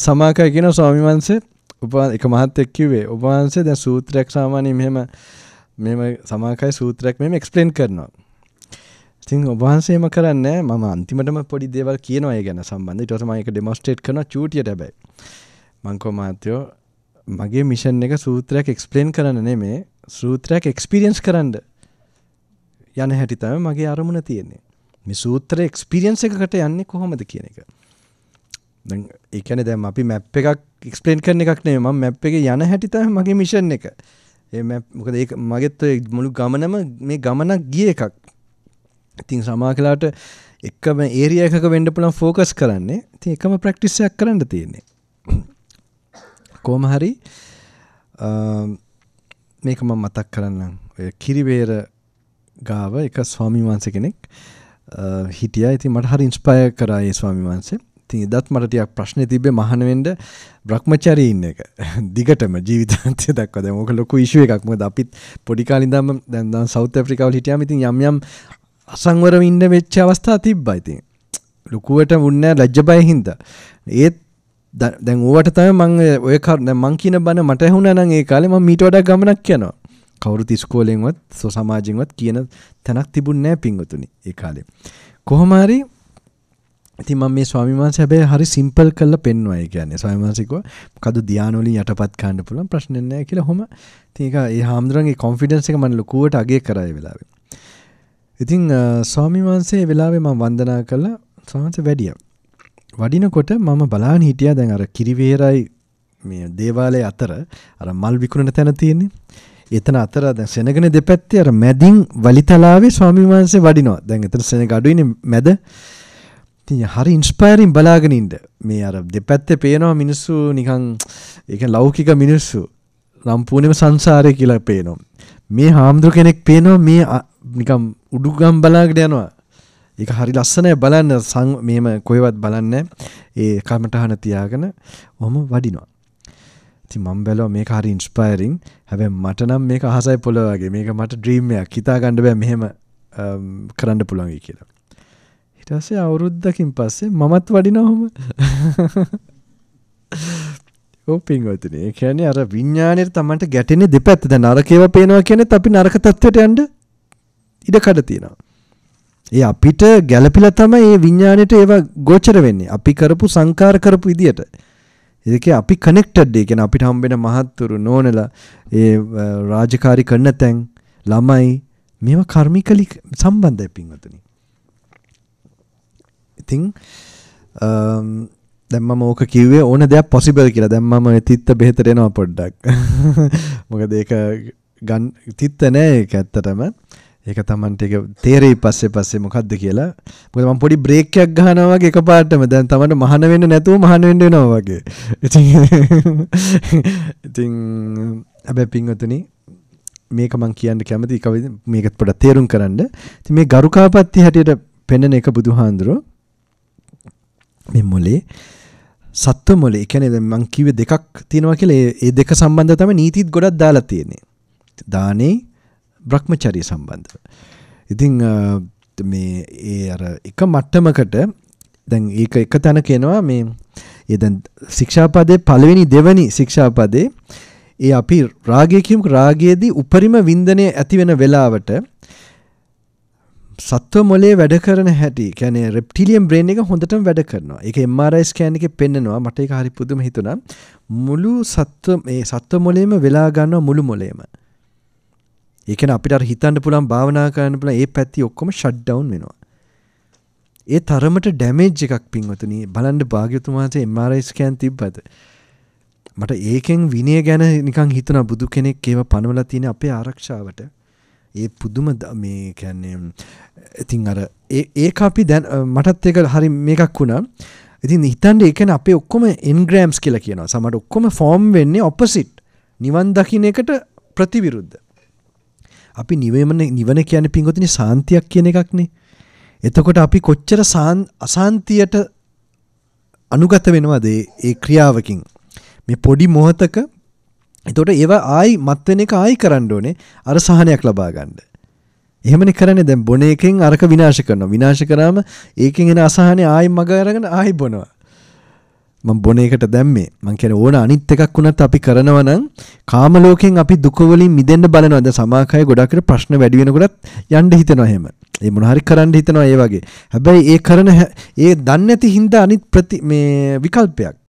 සමාකය කියන ස්වාමිවන්සේ උපා එක මහත් එක්කිවේ ඔබවහන්සේ දැන් සූත්‍රයක් සාමානය මෙම මෙම සමාකයි සූත්‍රයක් මෙම එක්ස්පලේන් කරනවා ඉතින් ඔබහන්සේම කරන්න මම අන්තිමටම පොඩි දේවල් කියනවා ගැන සම්බන්ධ ටොසම එක ඩෙමස්ටේට් කරන චටියට බැයි මංකෝ මාතයෝ මගේ මිෂන් එක සූත්‍රයක් එක්ස්පලේන් කරන්න නෙමේ සූත්‍රයක් එක්ස්පිරියන්ස් කරන්න යන හැටිතම මගේ අරමුණ තියෙන්නේ මේ සූත්‍ර එක්ස්පිරියන්ස එකකට යන්නේ කොහොමද කියන එක ඒකන දැම් අපි මැප් එකක් ක්ස්පලේන් කරන එකක් නේ ම මැප් එක යන හැටිත මගේ මිෂන් එක ඒ මොකද ඒ මගෙත් මුළු ගමනම මේ ගමනක් ගිය එකක් ඉතින් සමා කලාට එක්කම ඒරිය එකක වෙන්ඩ පුළන් ෆෝකස් කරන්නේ ති එකම ප්‍රක්ටිස්සයක් කරන්න තියෙන්නේ කෝම හරි මේක ම මතක් කරන්නම් කිරිවේර ගාව එක ස්වාමීවන්ස කෙනෙක් හිටිය ඇති මට හරි ඉන්ස්පාය කරයි ස්වාමිවන්සේ ඉතින් එදත් මට ටිකක් ප්‍රශ්නේ තිබ්බේ මහාන වෙන්න Brahmachari ඉන්න එක. දිගටම ජීවිතාන්තය දක්වා දැන් ඕක ලොකු ඉෂුව එකක්. මොකද අපිත් පොඩි කාලේ ඉඳන්ම දැන් දැන් සවුත් ඇෆ්‍රිකාවල හිටියාම ඉතින් යම් යම් අසංවරව ඉන්න වෙච්ච අවස්ථා තිබ්බා ඉතින්. ලොකුවට වුණේ ලැජ්ජ බය හින්දා. ඒත් දැන් ඕවට තමයි මම ඔය කර මං කියන බණ මට ඇහුණා නම් ඒ කාලේ මම මීට වඩා ගමනක් යනවා. කවුරුත් ඉස්කෝලෙන්වත් සමාජෙන්වත් කියන තැනක් තිබුණ නෑ පින්වතුනි ඒ කාලේ. කොහොම හරි ඉතින් මම මේ ස්වාමීන් වහන්සේ හැබැයි හරි සිම්පල් කරලා පෙන්වනවා ඒ කියන්නේ ස්වාමීන් වහන්සේ කිව්වා මොකද ධානය වලින් යටපත් කරන්න පුළුවන් ප්‍රශ්නයක් නැහැ කියලා ඔහොම ඉතින් ඒක ඒ හාමුදුරන්ගේ කොන්ෆිඩන්ස් එක මම ලොකුවට අගය කරා ඒ වෙලාවේ. ඉතින් ස්වාමීන් වහන්සේ ඒ වෙලාවේ මම වන්දනා කළා ස්වාමීන් වැඩිය. වඩිනකොට මම බලාගෙන හිටියා දැන් අර කිරිවේරයි මේ දේවාලය අතර අර මල් විකුණන තැන තියෙන්නේ. එතන අතර දැන් සෙනගන දෙපැත්තේ අර මැදින් වලිතලාවේ ස්වාමීන් වහන්සේ වඩිනවා. දැන් එතන සෙනග අඩුයිනේ මැද. ඉතින් හරි ඉන්ස්පයරින් බලාගෙනින්ට මේ අර දෙපැත්තේ පේනවා මිනිස්සු නිකං එක ලෞකික මිනිස්සු රම්පූර්ණම සංසාරය කියලා පේනවා. මේ හාමුදුර කෙනෙක් පේනවා මේ නිකම් උඩුගම් බලාගෙන යනවා. ඒක හරි ලස්සනයි බලන්න සං මෙහෙම කොහෙවත් බලන්න ඒ කමටහන තියාගෙන ඔහම වඩිනවා. ඉතින් මම බැලුවා මේක හරි ඉන්ස්පයරින්. හැබැයි මට නම් මේක අහසයි පොළොව වගේ. මේක මට ඩ්‍රීම් එකක්. හිතා ගන්න බෑ මෙහෙම කරන්න පුළුවන් කියලා. ඉටසේ අවුරුද්දකින් පස්සේ මමත් වඩිනොහොම ඕපින්ගොතන කැනේ අර විඤ්ඥානයට තමට ගැටෙන දෙපැත්ත ද නරකව පේනවා කියනෙ අපි නරක තත්වට ඇන්ඩ ඉඩකඩ තියෙනවා. ඒ අපිට ගැලපිල තම ඒ විඤ්ඥානයට ඒවා ගෝචර වෙන්නේ අපි කරපු සංකාර කරපු විදියට. ඒක අපි කනෙක්ටඩ්ඩේ කියෙන අපිට හම්බෙන මහත්තුරු නෝනල ඒ රාජකාරි කරන්න තැන් ළමයි මෙම කර්මිකලි සම්බන්ධය පින්වතනින්. ඉතිං දැම්ම මෝක කිවේ ඕන දෙයක් පොසිබල් කියලා දැම්මම තිත්ත බෙහතරෙනවා පොඩ්ඩක් මොක දෙක ගන් තිත්ත නෑ ඇත්තටම ඒක තමන්ටක තේරෙයි පස්සේ පස්සේ මොකක්ද කියලා මොකම පොඩි බ්‍රේක්යක් ගහනවාගේ එක පාටම දැන් තමට මහන වෙන්න නැතුව මහනෙන්ඩ නොවගේ ඉති ඉතිං හැබැ පින්වතුනි මේක මං කියන්න කැමති කව මේකත් පොඩ තේරුම් කරන්න ති මේ ගරුකාපත්ති හැටියට පෙනෙන එක බුදු හාන්දුරුව මේ මොලේ සත්ව මොල එකන මං කිව දෙකක් තියෙනවා කියල ඒ දෙක සම්බන්ධ තම නීතිත් ගොඩක් දාලා තියෙනෙ දානේ බ්‍රහ්මචරිය සම්බන්ධ ඉතිං මේ ඒ අර එක මට්ටමකට දැන් ඒක එක තැන කියනවා මේ ඒදැන් ශික්ෂාපදය පළවෙනි දෙවනි ශික්ෂාපදේ ඒ අපි රාගයකම් රාගයේදී උපරිම වින්දනය ඇති වෙන වෙලාවට සත්ව මොලේ වැඩ කරන හැටි කැන රෙප්ටිලියම් බ්‍රේන් එක හොඳට වැඩ කරනවා එක MRIස් කෑන එක පෙන්නවා මට එක හරි පුදුම හිතුනම් මුළු සත්ව මේ සත්ව මොලේම වෙලා ගන්න මුළු මොලේම ඒකන අපිට හිතන්න පුළන් භාවනා කරන්න පුළ ඒ පැත්ති ඔක්කොම ෂඩ්ඩවන් වෙනවා ඒ තරමට ඩැමේජ් එකක් පින්වතුන බලන්ඩ භාග්‍යතුමාන්සේ MRIස් කෑන් තිබ්බද මට ඒකෙන් විනය ගැන නිකං හිතන බුදු කෙනෙක් ඒව පනවල තියෙන අපේ ආරක්ෂාවට ඒ පුදුම මේ කැන්නේ ඉතින් අර ඒ අපි දැන් මටත් එක හරි මේකක් වුණා ඉතින් හිතන්ට එකන අපේ ඔක්කොම එන්ග්‍රෑම්ස් කියලා කියනවා සමට ඔක්කොම ෆෝම් වෙන්නේ ඔපසිට් නිවන් දකින එකට ප්‍රතිවිරුද්ධ අපි නිවේමන නිවන කියන පින්ගොතින සාන්තියක් කියන එකක්නේ එතකොට අපි කොච්චර අසාන්තියට අනුගත වෙනවාද ඒ ක්‍රියාවකින් මේ පොඩි මොහතක එතකොට ඒවා ආයි මත්වෙන එක ආයි කරන්න ඕනේ අර සහනයක් ලබා ගන්න. එහෙමනේ කරන්නේ දැන් බොන එකෙන් අරක විනාශ කරනවා. විනාශ කරාම ඒකෙන් එන අසහනේ ආයි මග අරගෙන ආයි බොනවා. මම බොන එකට දැම්මේ. මං කියන්නේ ඕන අනිත් එකක් වුණත් අපි කරනවා නම් කාම ලෝකෙන් අපි දුක වලින් මිදෙන්න බලනවා. දැන් සමාකය ගොඩක් විට ප්‍රශ්න වැඩි වෙනකොටත් යන්න හිතෙනවා එහෙම. ඒ මොන හරි කරන්න හිතනවා ඒ වගේ. හැබැයි ඒ කරන ඒ දන්නේ නැති හින්දා අනිත් ප්‍රති මේ විකල්පයක්